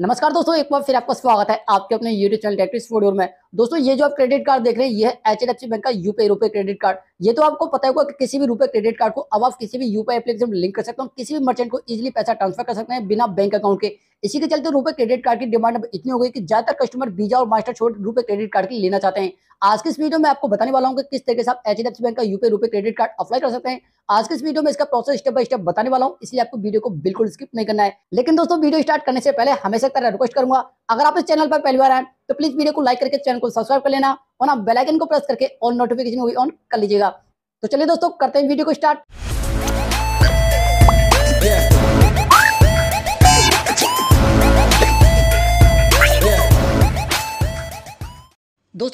नमस्कार दोस्तों एक बार फिर आपका स्वागत है आपके अपने यूट्यूब चैनल टेक्टिक्स फूड में दोस्तों ये जो आप क्रेडिट कार्ड देख रहे हैं ये है एच बैंक का यूपीआई रुपए क्रेडिट कार्ड ये तो आपको पता होगा कि किसी भी रुपए क्रेडिट कार्ड को अब आप किसी भी यूपीआई एप्लीकेशन में लिंक कर सकते हो किसी भी मर्चेंट को इजीली पैसा ट्रांसफर कर सकते हैं बिना बैंक अकाउंट के इसी के चलते रुपए क्रेडिट कार्ड की डिमांड अब इतनी हो गई कि ज्यादातर कस्टमर वीजा और मास्टर छोड़ रुपए क्रेडिट कार्ड की लेना चाहते हैं आज के इस वीडियो में आपको बताने वाला हूँ कि किस तरीके से आप एच बैंक का UPI RuPay credit card apply कर सकते हैं आज के इस वीडियो में इसका प्रोसेस स्टेप बाय स्टेप बताने वाला हूँ इसलिए आपको वीडियो को बिल्कुल स्किप नहीं करना है लेकिन दोस्तों वीडियो स्टार्ट करने से पहले हमेशा तरह रिक्वेस्ट करूंगा अगर आप इस चैनल पर पहली बार आए तो प्लीज वीडियो को लाइक करके चैनल को सब्सक्राइब कर लेना और ना बेलाइकन को प्रेस करके ऑल नोटिफिकेशन भी ऑन कर लीजिएगा तो चलिए दोस्तों करते हैं वीडियो को स्टार्ट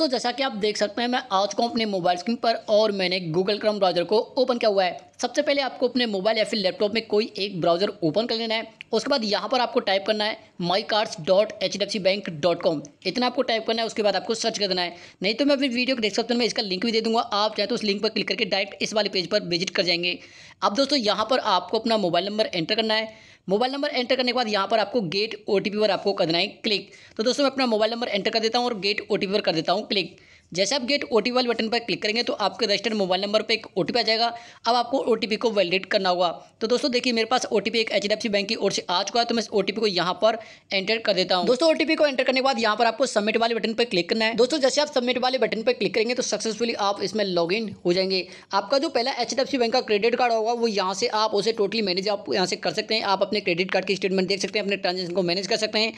दोस्तों जैसा कि आप देख सकते हैं मैं आ चुका हूँ अपने मोबाइल स्क्रीन पर और मैंने गूगल क्रम ब्राउजर को ओपन किया हुआ है सबसे पहले आपको अपने मोबाइल या फिर लैपटॉप में कोई एक ब्राउजर ओपन कर लेना है उसके बाद यहाँ पर आपको टाइप करना है my cards dot H D F C bank dot com इतना आपको टाइप करना है उसके बाद आपको सर्च कर देना है नहीं तो मैं अपनी वीडियो के डिस्क्रिप्शन में इसका लिंक भी दे दूंगा आप चाहे तो उस लिंक पर क्लिक करके डायरेक्ट इस वाले पेज पर विजिट कर जाएंगे अब दोस्तों यहाँ पर आपको अपना मोबाइल नंबर एंटर करना है मोबाइल नंबर एंटर करने के बाद यहाँ पर आपको गेट ओ पर आपको करना है क्लिक तो दोस्तों मैं अपना मोबाइल नंबर एंटर कर देता हूँ और गेट ओ पर कर देता हूँ क्लिक जैसे आप गेट ओ वाले बटन पर क्लिक करेंगे तो आपके रजिस्टर्ड मोबाइल नंबर पर एक ओ आ जाएगा अब आपको ओ को वैलिडेट करना होगा तो दोस्तों देखिए मेरे पास ओ एक एच बैंक की ओर से आ चुका है तो मैं इस ओ को यहाँ पर एंटर कर देता हूँ दोस्तों ओ को एंटर करने के बाद यहाँ पर आपको सबमिट वाले बटन पर क्लिक करना है दोस्तों जैसे आप सबमिट वाले बटन पर क्लिक करेंगे तो सक्सेसफुली आप इसमें लॉग हो जाएंगे आपका जो पहला एच बैंक का क्रेडिट कार्ड होगा वो यहाँ से आप उसे टोटली मैनेज आप यहाँ से कर सकते हैं आप अपने क्रेडिट कार्ड की स्टेटमेंट देख सकते हैं अपने ट्रांजेक्शन को मैनेज कर सकते हैं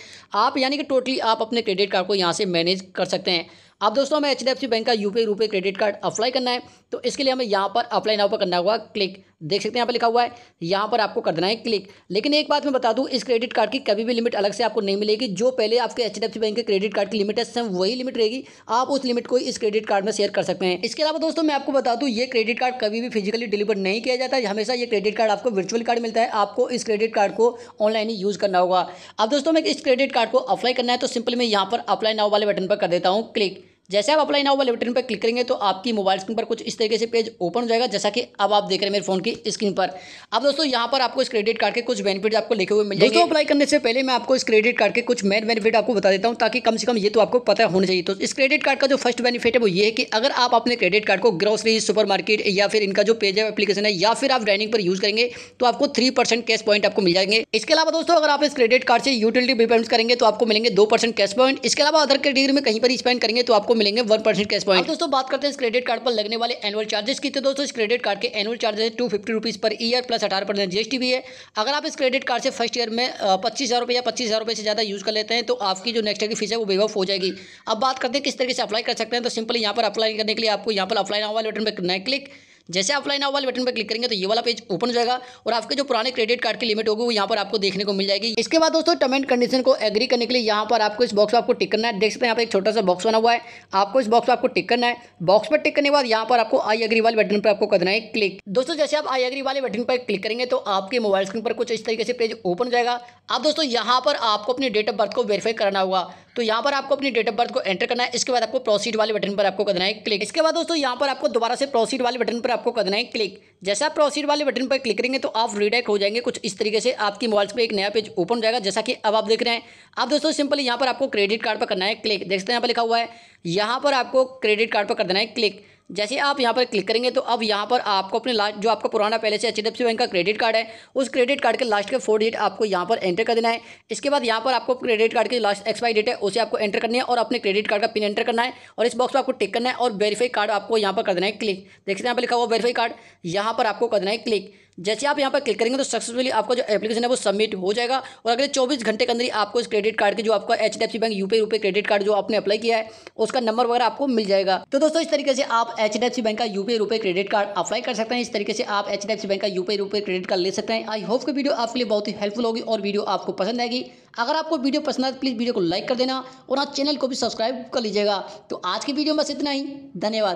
आप यानी कि टोटली आप अपने क्रेडिट कार्ड को यहाँ से मैनेज कर सकते हैं अब दोस्तों हमें H D F C bank का यू पी रुपये क्रेडिट कार्ड अप्लाई करना है तो इसके लिए हमें यहाँ पर अप्लाई नाव पर करना होगा क्लिक देख सकते हैं यहाँ पर लिखा हुआ है यहाँ पर आपको कर देना है क्लिक लेकिन एक बात मैं बता दूँ इस क्रेडिट कार्ड की कभी भी लिमिट अलग से आपको नहीं मिलेगी जो पहले आपके H D F C bank के क्रेडिट कार्ड की लिमिट है सेम वही लिमिट रहेगी आप उस लिमिट को इस क्रेडिट कार्ड में शेयर कर सकते हैं इसके अलावा दोस्तों मैं आपको बता दूँ ये क्रेडिट कार्ड कभी भी फिजिकली डिलीवर नहीं किया जाता हमेशा ये क्रेडिट कार्ड आपको वर्चुअल कार्ड मिलता है आपको इस क्रेडिट कार्ड को ऑनलाइन ही यूज़ करना होगा अब दोस्तों मैं इस क्रेडिट कार्ड को अप्लाई करना है तो सिंपल मैं यहाँ पर अप्लाई नाव वाले बटन पर कर देता हूँ क्लिक जैसे आप अपलाई नाउ वाले बटन पर क्लिक करेंगे तो आपकी मोबाइल स्क्रीन पर कुछ इस तरीके से पेज ओपन हो जाएगा जैसा कि अब आप देख रहे हैं मेरे फोन की स्क्रीन पर अब दोस्तों यहाँ पर आपको इस क्रेडिट कार्ड के कुछ बेनिफिट आपको लिखे हुए मिल जाएंगे दोस्तों अप्लाई करने से पहले मैं आपको इस क्रेडिट कार्ड के कुछ मेन बेनिफिट आपको बता देता हूँ ताकि कम से कम ये तो आपको पता होना चाहिए तो इस क्रेडिट कार्ड का जो फर्स्ट बेनिफिट है वो ये है कि अगर आप अपने क्रेडिट कार्ड को ग्रोसरी सुपर मार्केट या फिर इनका जो पेज है एप्लीकेशन है या फिर आप डाइनिंग पर यूज करेंगे तो आपको थ्री कैश पॉइंट आपको मिल जाएंगे इसके अलावा दोस्तों अगर आप इस क्रेडिट कार्ड से यूटिलिटी पेमेंट करेंगे तो आपको मिलेंगे दो कैश पॉइंट इसके अलावा अदर कैटेगरी में कहीं पर स्पेंड करेंगे तो आपको मिलेंगे वन परसेंट कैश पॉइंट दोस्तों बात करते हैं इस क्रेडिट कार्ड पर लगने वाले एनुअल चार्जेस की तो दोस्तों इस क्रेडिट कार्ड के annual charges two fifty rupees per year plus अठारह परसेंट जीएसटी भी है अगर आप इस क्रेडिट कार्ड से फर्स्ट ईयर में पच्चीस हज़ार रुपये या पच्चीस हज़ार रुपये से ज़्यादा यूज़ कर लेते हैं तो आपकी जो नेक्स्ट ईयर की फीस है वो ऑफ हो जाएगी अब बात करते हैं किस तरीके से अप्लाई कर सकते हैं तो सिंपली यहाँ पर अप्लाई करने के लिए आपको यहाँ पर अप्लाई नाउ वाले बटन पर क्लिक जैसे आप लाइन वाले बटन पर क्लिक करेंगे तो ये वाला पेज ओपन हो जाएगा और आपके जो पुराने क्रेडिट कार्ड की लिमिट होगी वो यहाँ पर आपको देखने को मिल जाएगी इसके बाद दोस्तों टर्म एंड कंडीशन को एग्री करने के लिए यहाँ पर आपको इस बॉक्स में आपको टिक करना है देख सकते हैं यहाँ पर एक छोटा सा बॉक्स बना हुआ है आपको इस बॉक्स में आपको टिक करना है बॉक्स पर टिक करने के बाद यहाँ पर आपको आई एग्री वाले बटन पर आपको करना है क्लिक दोस्तों जैसे आप आई एग्री वाले बटन पर क्लिक करेंगे तो आपके मोबाइल स्क्रीन पर कुछ इस तरीके से पेज ओपन हो जाएगा अब दोस्तों यहाँ पर आपको अपनी डेट ऑफ बर्थ को वेरीफाई करना होगा तो यहाँ पर आपको अपनी डेट ऑफ बर्थ को एंटर करना है इसके बाद आपको प्रोसीड वाले बटन पर आपको करना है क्लिक इसके बाद दोस्तों यहाँ पर आपको दोबारा से प्रोसीड वाले बटन पर आपको करना है क्लिक जैसे आप प्रोसीड वाले बटन पर क्लिक करेंगे तो आप रिडेक्ट हो जाएंगे कुछ इस तरीके से आपकी मोबाइल पर एक नया पेज ओपन हो जाएगा जैसा कि अब आप देख रहे हैं आप दोस्तों सिंपल यहाँ पर आपको क्रेडिट कार्ड पर करना है क्लिक देखते हैं यहाँ पर लिखा हुआ है यहाँ पर आपको क्रेडिट कार्ड पर कर देना है क्लिक जैसे आप यहाँ पर क्लिक करेंगे तो अब यहाँ पर आपको अपने लास्ट जो आपका पुराना पहले से एच बैंक का क्रेडिट कार्ड है उस क्रेडिट कार्ड के लास्ट के फोर डेट आपको यहाँ पर एंटर कर देना है इसके बाद यहाँ पर आपको क्रेडिट कार्ड की लास्ट एक्सपायरी डेट है उसे आपको एंटर करनी है और अपने क्रेडिट कार्ड का पिन एंटर करना है और इस बॉक्स पर आपको टिक करना है और वेरीफाई कार्ड आपको यहाँ पर कर देना है क्लिक देखते हैं यहाँ पर लिखा हुआ वेरीफाई कार्ड यहाँ पर आपको कर देना है क्लिक जैसे आप यहाँ पर क्लिक करेंगे तो सक्सेसफुली आपका जो एप्लीकेशन है वो सबमिट हो जाएगा और अगले चौबीस घंटे के अंदर ही आपको इस क्रेडिट कार्ड के जो आपका H D F C bank U P रुपये क्रेडिट कार्ड जो आपने अप्लाई किया है उसका नंबर वगैरह आपको मिल जाएगा तो दोस्तों इस तरीके से आप H D F C bank का U UP RuPay credit card apply कर सकते हैं इस तरीके से आप H D F C bank का यूपी रुपये क्रेडिट कार्ड ले सकते हैं आई होप की वीडियो आपके लिए बहुत ही हेल्पफुल होगी और वीडियो आपको पसंद आएगी अगर आपको वीडियो पसंद आए तो प्लीज़ वीडियो को लाइक कर देना और आप चैनल को भी सब्सक्राइब कर लीजिएगा तो आज की वीडियो बस इतना ही धन्यवाद